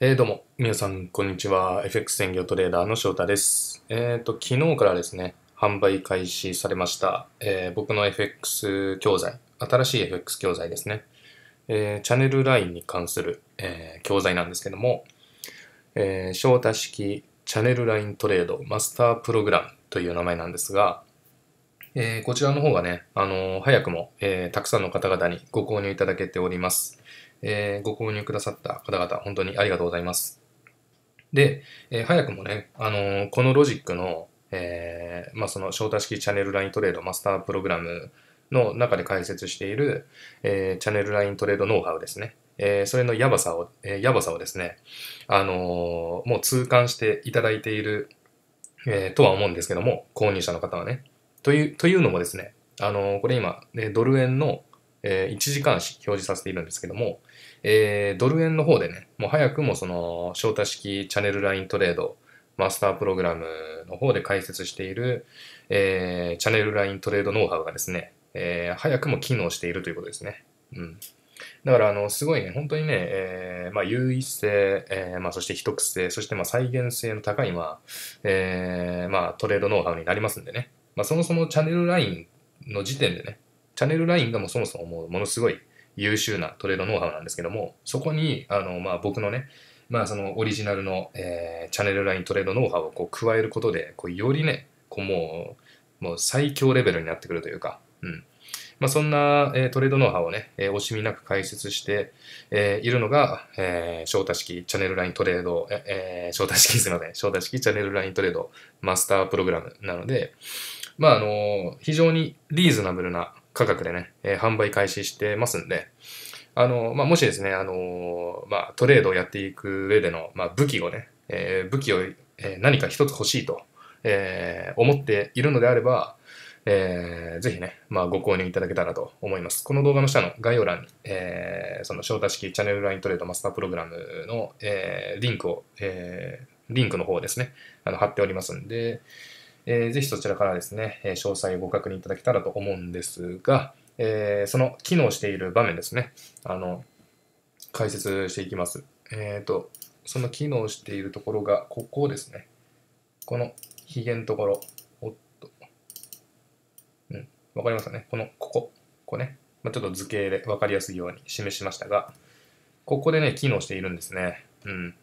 えー、どうも、皆さん、こんにちは。FX 専業トレーダーの翔太です。えっ、ー、と、昨日からですね、販売開始されました、えー、僕の FX 教材、新しい FX 教材ですね。えチャンネルラインに関する、え教材なんですけども、え翔太式チャンネルライントレードマスタープログラムという名前なんですが、えこちらの方がね、あの早くも、えたくさんの方々にご購入いただけております。えー、ご購入くださった方々、本当にありがとうございます。で、えー、早くもね、あのー、このロジックの、えー、まあ、その招待式チャンネルライントレードマスタープログラムの中で解説している、えー、チャンネルライントレードノウハウですね。えー、それのやばさを、えー、やばさをですね、あのー、もう痛感していただいている、えー、とは思うんですけども、購入者の方はね。という、というのもですね、あのー、これ今、ね、ドル円の、えー、1時間表示させているんですけども、えー、ドル円の方でね、もう早くもその招待式チャンネルライントレード、マスタープログラムの方で解説している、えー、チャンネルライントレードノウハウがですね、えー、早くも機能しているということですね。うん。だから、あの、すごいね、本当にね、えー、まあ、優位性、えー、まあ、そして秘匿性、そして、まあ、再現性の高い、まあ、えー、まあ、トレードノウハウになりますんでね。まあ、そもそもチャンネルラインの時点でね、チャンネルラインがもうそもそももうものすごい優秀なトレードノウハウなんですけども、そこに、あの、まあ、僕のね、まあ、そのオリジナルの、えー、チャンネルライントレードノウハウをこう加えることで、こうよりね、こうもう、もう最強レベルになってくるというか、うん。まあ、そんな、えー、トレードノウハウをね、えー、惜しみなく解説して、えー、いるのが、えー、招式チャンネルライントレード、えー、招待式 すのません、式チャンネルライントレードマスタープログラムなので、まあ、あの非常にリーズナブルな価格でね、えー、販売開始してますんで、あの、まあ、もしですね、あの、まあ、トレードをやっていく上での、まあ、武器をね、えー、武器を、え何か一つ欲しいと、えー、思っているのであれば、えー、ぜひね、まあ、ご購入いただけたらと思います。この動画の下の概要欄に、えー、その招待式チャンネルライントレードマスタープログラムの、えー、リンクを、えー、リンクの方ですね、あの貼っておりますんで、えー、ぜひそちらからですね、詳細をご確認いただけたらと思うんですが、えー、その機能している場面ですね、あの、解説していきます。えっ、ー、と、その機能しているところが、ここですね。このヒゲのところ。おっと。うん。わかりますかねこの、ここ。ここね。まあ、ちょっと図形でわかりやすいように示しましたが、ここでね、機能しているんですね。うん。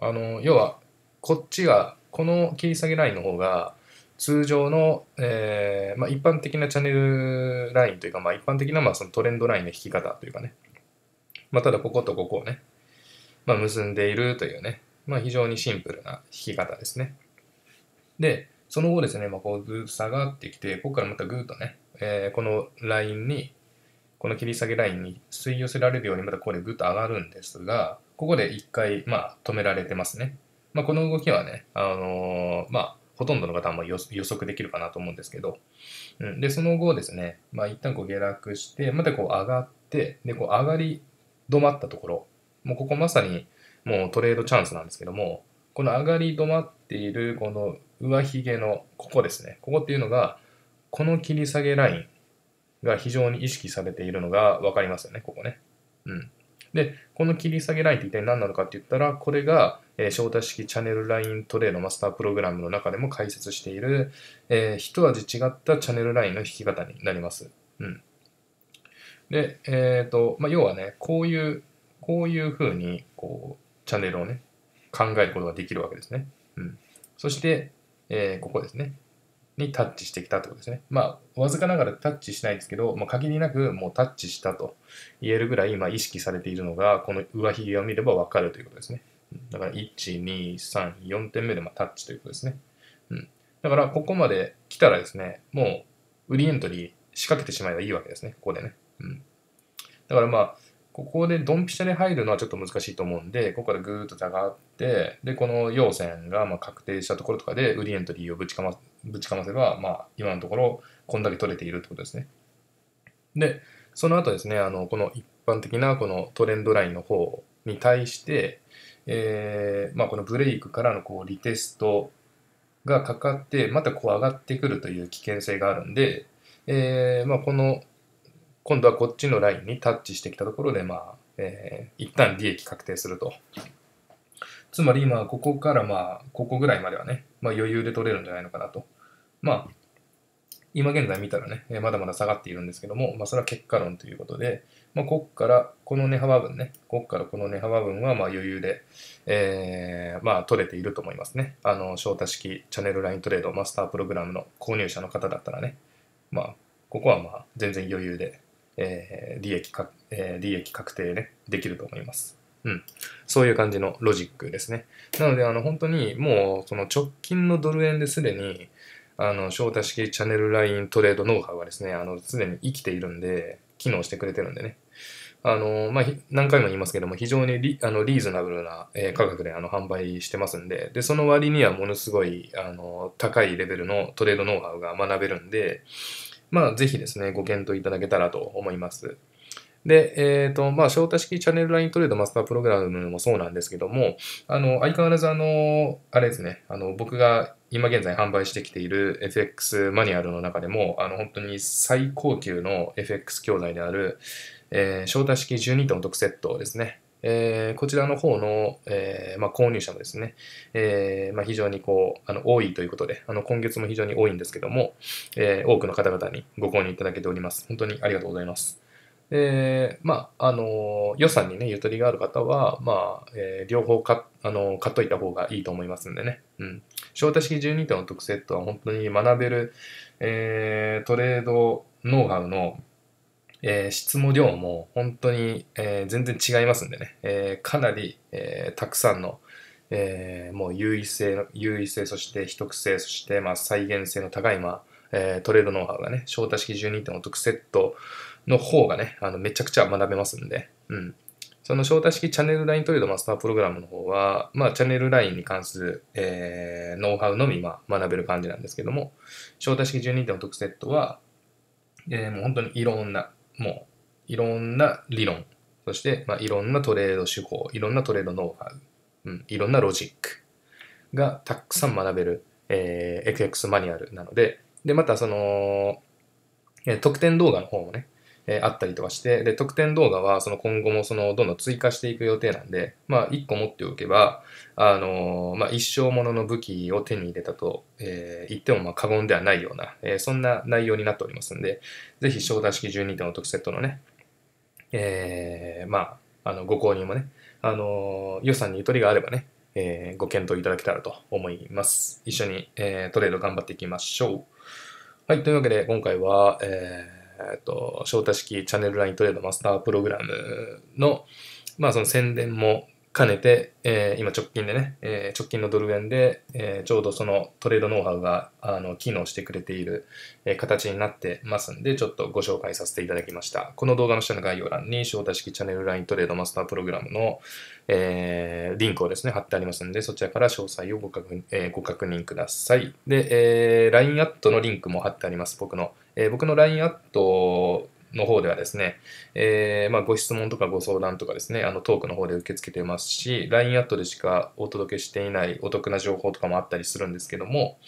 あの、要は、こっちが、この切り下げラインの方が、通常の、えー、まあ、一般的なチャンネルラインというか、まあ、一般的なまあそのトレンドラインの引き方というかね、まあ、ただこことここをね、まあ、結んでいるというね、まあ、非常にシンプルな引き方ですね。で、その後ですね、まあ、こうずっと下がってきて、ここからまたぐーっとね、えー、このラインに、この切り下げラインに吸い寄せられるようにまたこれぐっと上がるんですが、ここで一回、まあ、止められてますね。まあ、この動きはね、あのー、まあ、ほとんどの方は予測できるかなと思うんですけど、うん、で、その後ですね、まあ、一旦こう下落して、またこう上がって、で、こう上がり止まったところ、もうここまさにもうトレードチャンスなんですけども、この上がり止まっているこの上髭のここですね、ここっていうのが、この切り下げラインが非常に意識されているのが分かりますよね、ここね。うん。で、この切り下げラインって一体何なのかって言ったら、これが、えー、招待式チャンネルライントレーのマスタープログラムの中でも解説している、えー、一味違ったチャンネルラインの引き方になります。うん。で、えっ、ー、と、まあ、要はね、こういう、こういうふうに、こう、チャンネルをね、考えることができるわけですね。うん。そして、えー、ここですね。にタッチしてきたってことですね。まあ、わずかながらタッチしないですけど、まあ、限りなくもうタッチしたと言えるぐらい今意識されているのが、この上髭を見ればわかるということですね。だから、1、2、3、4点目でまタッチということですね。うん。だから、ここまで来たらですね、もう、売りエントリー仕掛けてしまえばいいわけですね。ここでね。うん。だからまあ、ここでドンピシャで入るのはちょっと難しいと思うんで、ここからぐーっと下がって、で、この陽線がま確定したところとかで、売りエントリーをぶちかまぶちかませば、まあ、今のところ、こんだけ取れているってことですね。で、その後ですね、あの、この一般的なこのトレンドラインの方に対して、えー、まあ、このブレイクからのこうリテストがかかって、またこう上がってくるという危険性があるんで、えー、まあ、この、今度はこっちのラインにタッチしてきたところで、まあ、えー、一旦利益確定するとつまり今、ここからまあ、ここぐらいまではね、まあ余裕で取れるんじゃないのかなと。まあ、今現在見たらね、まだまだ下がっているんですけども、まあそれは結果論ということで、まあこっから、この値幅分ね、こっからこの値幅分はまあ余裕で、えー、まあ取れていると思いますね。あの、招待式チャンネルライントレードマスタープログラムの購入者の方だったらね、まあ、ここはまあ全然余裕で、えー、利益か、えー、利益確定ね、できると思います。うん。そういう感じのロジックですね。なので、あの、本当にもう、その直近のドル円ですでに、あの、招待式チャンネルライントレードノウハウがですね、あの、すでに生きているんで、機能してくれてるんでね。あの、まあ、何回も言いますけども、非常にリあのリーズナブルな、え価格であの販売してますんで、で、その割にはものすごい、あの、高いレベルのトレードノウハウが学べるんで、まあ、ぜひですね、ご検討いただけたらと思います。で、えっ、ー、と、まあ、招待式チャンネルライントレードマスタープログラムもそうなんですけども、あの、相変わらずあの、あれですね、あの、僕が今現在販売してきている FX マニュアルの中でも、あの、本当に最高級の FX 教材である、えー、招待式12トン特セットですね。えー、こちらの方の、えー、まあ、購入者もですね、えー、まあ、非常にこうあの多いということであの、今月も非常に多いんですけども、え多くの方々にご購入いただけております。本当にありがとうございます。で、まあ、あの、予算にね、ゆとりがある方は、まあ、えー、両方か、あの、買っといた方がいいと思いますんでね。うん。招太式12点の特性とは本当に学べる、えー、トレードノウハウの、えー、質も量も本当に、えー、全然違いますんでね。えー、かなり、えー、たくさんの、えー、もう優位性、優位性、そして秘匿性、そして、まあ、再現性の高い、まあ、えー、レードノウハウがね、小多式12点お得セットの方がね、あの、めちゃくちゃ学べますんで、うん。その招待式チャンネルライントレードマスタープログラムの方は、まあ、チャンネルラインに関する、えー、ノウハウのみ、まあ、学べる感じなんですけども、招待式12点の特セットは、えー、もう本当にいろんな、もう、いろんな理論、そして、まあ、いろんなトレード手法、いろんなトレードノウハウ、うん、いろんなロジックがたくさん学べる、えー、FX マニュアルなので、で、またその、え特典動画の方もね、えあったりとかして、で、特典動画はその今後もそのどんどん追加していく予定なんで、まあ1個持っておけば、あのまあ一生ものの武器を手に入れたと、えー、言ってもまあ過言ではないような、えー、そんな内容になっておりますんで、ぜひ正打式12点の特セットのね、えー、まあ、あの、ご購入もね、あの予算にゆとりがあればね、えー、ご検討いただけたらと思います。一緒に、えー、トレード頑張っていきましょう。はい、というわけで今回は、えー、っと、招待式チャンネルライントレードマスタープログラムの、まあその宣伝も兼ねて、えー、今直近でね、えー、直近のドル円で、えー、ちょうどそのトレードノウハウがあの機能してくれている、え形になってますんで、ちょっとご紹介させていただきました。この動画の下の概要欄に、招待式チャンネルライントレードマスタープログラムの、えリンクをですね、貼ってありますんで、そちらから詳細をご確,、えご確認ください。で、え LINE アットのリンクも貼ってあります、僕の。え僕の LINE アットの方ではですね、えー、まあ、ご質問とかご相談とかですね、あのトークの方で受け付けてますし、LINE アットでしかお届けしていないお得な情報とかもあったりするんですけども、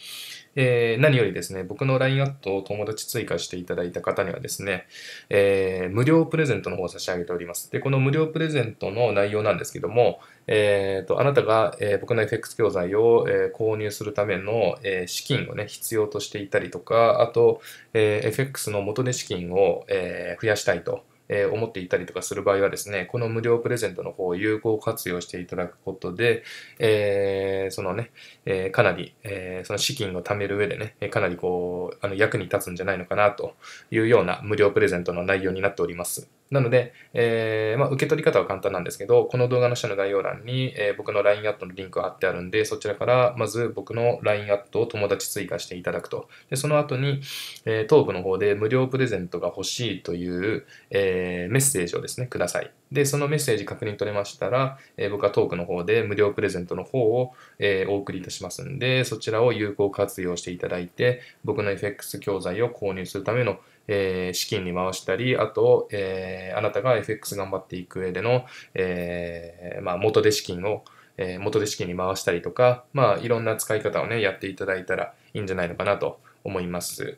えー、何よりですね、僕の LINE アットを友達追加していただいた方にはですね、えー、無料プレゼントの方を差し上げております。で、この無料プレゼントの内容なんですけども、えーと、あなたが、えー、僕の FX 教材を、えー、購入するための、えー、資金をね、必要としていたりとか、あと、えー、FX の元で資金を、えー、増やしたいと。えー、思っていたりとかする場合はですね、この無料プレゼントの方を有効活用していただくことで、えー、そのね、えー、かなり、えその資金を貯める上でね、かなりこう、あの役に立つんじゃないのかなというような無料プレゼントの内容になっております。なので、えーまあ、受け取り方は簡単なんですけど、この動画の下の概要欄に、えー、僕の LINE アットのリンクが貼ってあるんで、そちらからまず僕の LINE アットを友達追加していただくと。でその後に、えー、ク部の方で無料プレゼントが欲しいという、えー、メッセージをですね、ください。で、そのメッセージ確認取れましたら、えー、僕はトークの方で無料プレゼントの方を、えー、お送りいたしますんで、そちらを有効活用していただいて、僕の FX 教材を購入するためのえー、資金に回したり、あと、えー、あなたが FX 頑張っていく上での、えー、まあ、元手資金を、え元手資金に回したりとか、まあ、いろんな使い方をね、やっていただいたらいいんじゃないのかなと思います。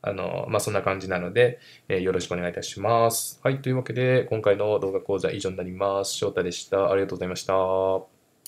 あの、まあ、そんな感じなので、えー、よろしくお願いいたします。はい、というわけで、今回の動画講座以上になります。翔太でした。ありがとうございました。